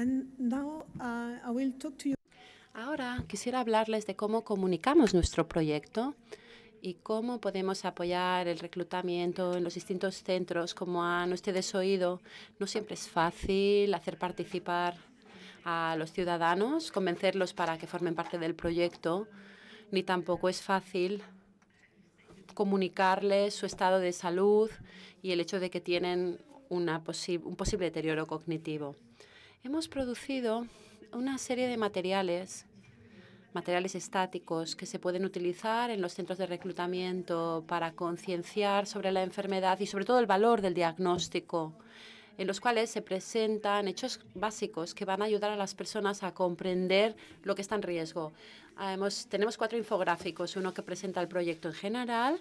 Uh, Ahora quisiera hablarles de cómo comunicamos nuestro proyecto y cómo podemos apoyar el reclutamiento en los distintos centros. Como han ustedes oído, no siempre es fácil hacer participar a los ciudadanos, convencerlos para que formen parte del proyecto, ni tampoco es fácil comunicarles su estado de salud y el hecho de que tienen un posible deterioro cognitivo hemos producido una serie de materiales, materiales estáticos que se pueden utilizar en los centros de reclutamiento para concienciar sobre la enfermedad y sobre todo el valor del diagnóstico en los cuales se presentan hechos básicos que van a ayudar a las personas a comprender lo que está en riesgo. Ah, tenemos cuatro infográficos, uno que presenta el proyecto en general,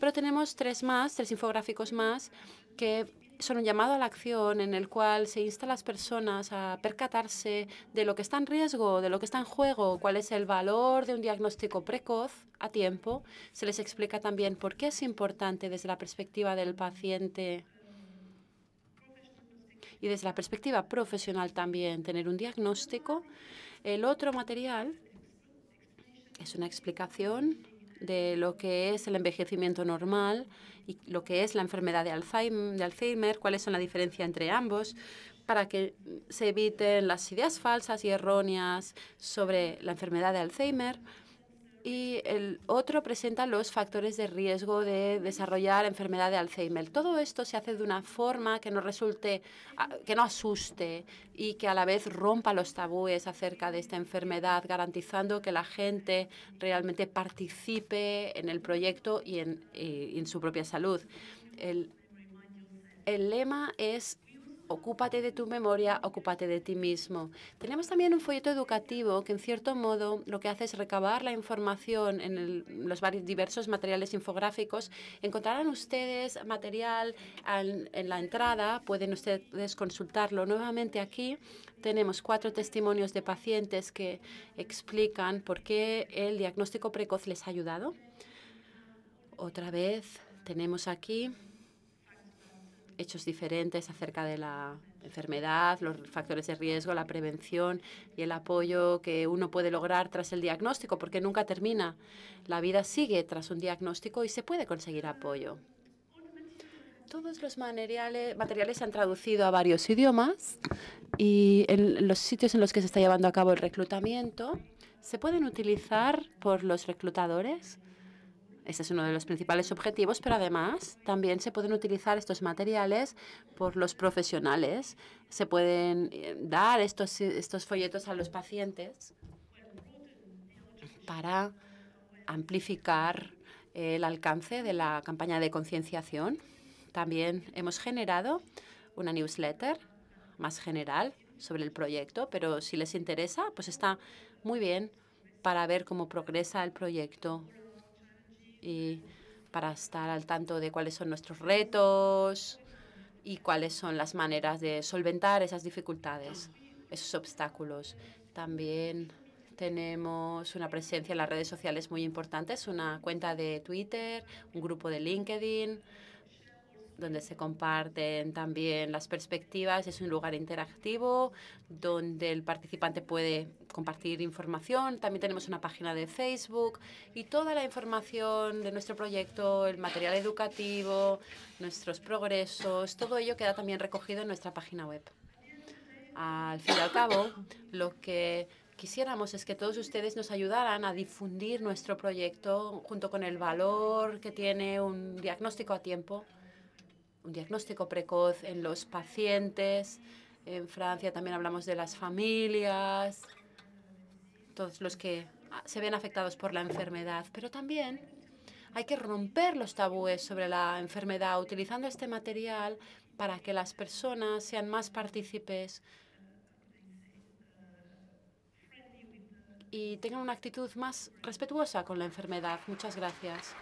pero tenemos tres más, tres infográficos más que son un llamado a la acción en el cual se insta a las personas a percatarse de lo que está en riesgo, de lo que está en juego, cuál es el valor de un diagnóstico precoz a tiempo. Se les explica también por qué es importante desde la perspectiva del paciente y desde la perspectiva profesional también tener un diagnóstico. El otro material es una explicación de lo que es el envejecimiento normal y lo que es la enfermedad de Alzheimer, cuál es cuáles son la diferencia entre ambos, para que se eviten las ideas falsas y erróneas sobre la enfermedad de Alzheimer y el otro presenta los factores de riesgo de desarrollar enfermedad de Alzheimer. Todo esto se hace de una forma que no resulte, ah, que no asuste y que a la vez rompa los tabúes acerca de esta enfermedad, garantizando que la gente realmente participe en el proyecto y en, su propia salud. El, el lema es Ocúpate de tu memoria, ocúpate de ti mismo. Tenemos también un folleto educativo que, en cierto modo, lo que hace es recabar la información en los diversos materiales infográficos. Encontrarán ustedes material en la entrada, pueden ustedes consultarlo. Nuevamente aquí tenemos cuatro testimonios de pacientes que explican por qué el diagnóstico precoz les ha ayudado. Otra vez tenemos aquí hechos diferentes acerca de la enfermedad, los factores de riesgo, la prevención y el apoyo que uno puede lograr tras el diagnóstico, porque nunca termina. La vida sigue tras un diagnóstico y se puede conseguir apoyo. Todos los materiales, se han traducido a varios idiomas y en los sitios en los que se está llevando a cabo el reclutamiento se pueden utilizar por los reclutadores este es uno de los principales objetivos, pero además también se pueden utilizar estos materiales por los profesionales. Se pueden eh, dar estos, estos folletos a los pacientes para amplificar eh, el alcance de la campaña de concienciación. También hemos generado una newsletter más general sobre el proyecto, pero si les interesa, pues está muy bien para ver cómo progresa el proyecto y para estar al tanto de cuáles son nuestros retos y cuáles son las maneras de solventar esas dificultades, esos obstáculos. También tenemos una presencia en las redes sociales muy importante, es una cuenta de Twitter, un grupo de LinkedIn, donde se comparten también las perspectivas. Es un lugar interactivo donde el participante puede compartir información. También tenemos una página de Facebook y toda la información de nuestro proyecto, el material educativo, nuestros progresos, todo ello queda también recogido en nuestra página web. Al fin y al cabo, lo que quisiéramos es que todos ustedes nos ayudaran a difundir nuestro proyecto junto con el valor que tiene un diagnóstico a tiempo un diagnóstico precoz en los pacientes. En Francia también hablamos de las familias, todos los que ah, se ven afectados por la enfermedad. Pero también hay que romper los tabúes sobre la enfermedad utilizando este material para que las personas sean más partícipes y tengan una actitud más respetuosa con la enfermedad. Muchas gracias.